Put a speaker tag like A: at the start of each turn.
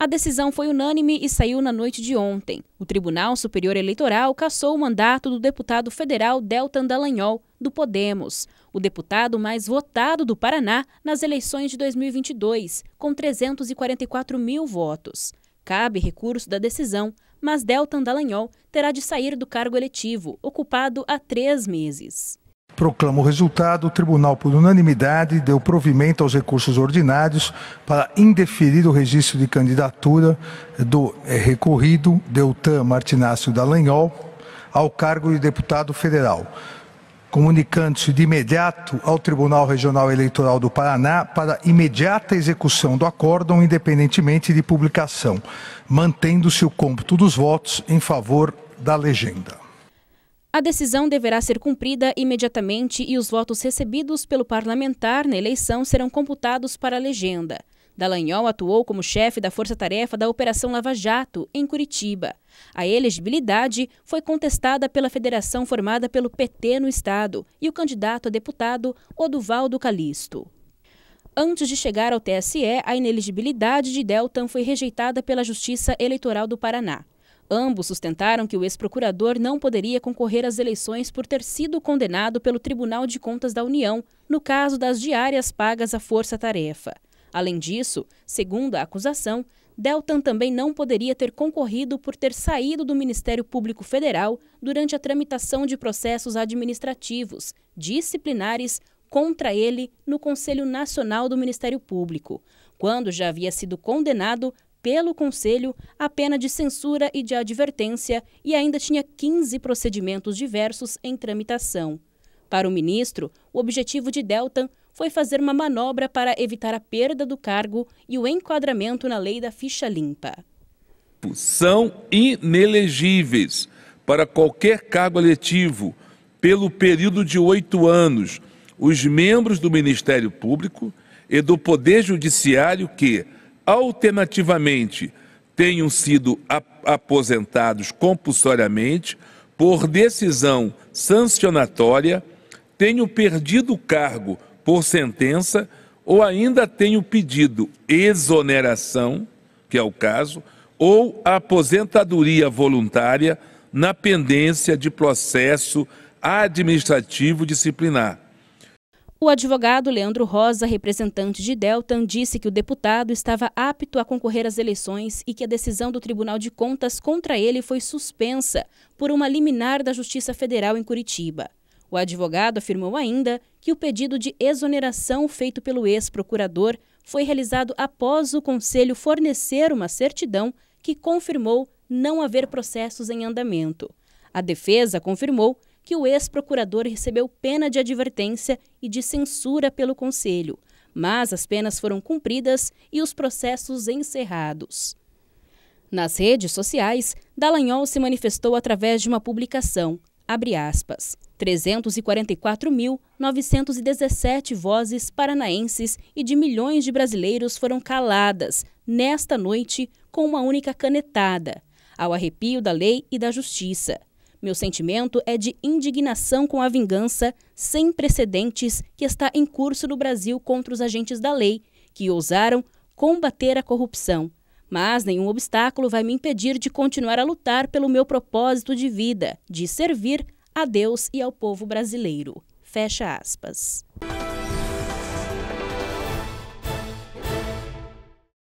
A: A decisão foi unânime e saiu na noite de ontem. O Tribunal Superior Eleitoral cassou o mandato do deputado federal Deltan Dallagnol, do Podemos, o deputado mais votado do Paraná nas eleições de 2022, com 344 mil votos. Cabe recurso da decisão, mas Deltan Dallagnol terá de sair do cargo eletivo, ocupado há três meses.
B: Proclamo o resultado. O tribunal, por unanimidade, deu provimento aos recursos ordinários para indeferir o registro de candidatura do eh, recorrido Deltan Martinácio Dallagnol ao cargo de deputado federal, comunicando-se de imediato ao Tribunal Regional Eleitoral do Paraná para imediata execução do acórdão, independentemente de publicação, mantendo-se o cômputo dos votos em favor da legenda.
A: A decisão deverá ser cumprida imediatamente e os votos recebidos pelo parlamentar na eleição serão computados para a legenda. Dallagnol atuou como chefe da força-tarefa da Operação Lava Jato, em Curitiba. A elegibilidade foi contestada pela federação formada pelo PT no Estado e o candidato a deputado, Oduvaldo Calisto. Antes de chegar ao TSE, a ineligibilidade de Deltan foi rejeitada pela Justiça Eleitoral do Paraná. Ambos sustentaram que o ex-procurador não poderia concorrer às eleições por ter sido condenado pelo Tribunal de Contas da União no caso das diárias pagas à força-tarefa. Além disso, segundo a acusação, Deltan também não poderia ter concorrido por ter saído do Ministério Público Federal durante a tramitação de processos administrativos, disciplinares, contra ele no Conselho Nacional do Ministério Público, quando já havia sido condenado pelo Conselho a pena de censura e de advertência e ainda tinha 15 procedimentos diversos em tramitação. Para o ministro, o objetivo de Deltan foi fazer uma manobra para evitar a perda do cargo e o enquadramento na lei da ficha limpa.
C: São inelegíveis para qualquer cargo eletivo pelo período de oito anos os membros do Ministério Público e do Poder Judiciário que, alternativamente, tenham sido aposentados compulsoriamente por decisão sancionatória, tenham perdido o cargo por sentença ou ainda tenham pedido exoneração, que é o caso, ou aposentadoria voluntária na pendência de processo administrativo disciplinar
A: o advogado Leandro Rosa, representante de Deltan, disse que o deputado estava apto a concorrer às eleições e que a decisão do Tribunal de Contas contra ele foi suspensa por uma liminar da Justiça Federal em Curitiba. O advogado afirmou ainda que o pedido de exoneração feito pelo ex-procurador foi realizado após o conselho fornecer uma certidão que confirmou não haver processos em andamento. A defesa confirmou que o ex-procurador recebeu pena de advertência e de censura pelo Conselho, mas as penas foram cumpridas e os processos encerrados. Nas redes sociais, Dallagnol se manifestou através de uma publicação, abre aspas, 344.917 vozes paranaenses e de milhões de brasileiros foram caladas, nesta noite, com uma única canetada, ao arrepio da lei e da justiça. Meu sentimento é de indignação com a vingança sem precedentes que está em curso no Brasil contra os agentes da lei, que ousaram combater a corrupção. Mas nenhum obstáculo vai me impedir de continuar a lutar pelo meu propósito de vida, de servir a Deus e ao povo brasileiro. Fecha aspas.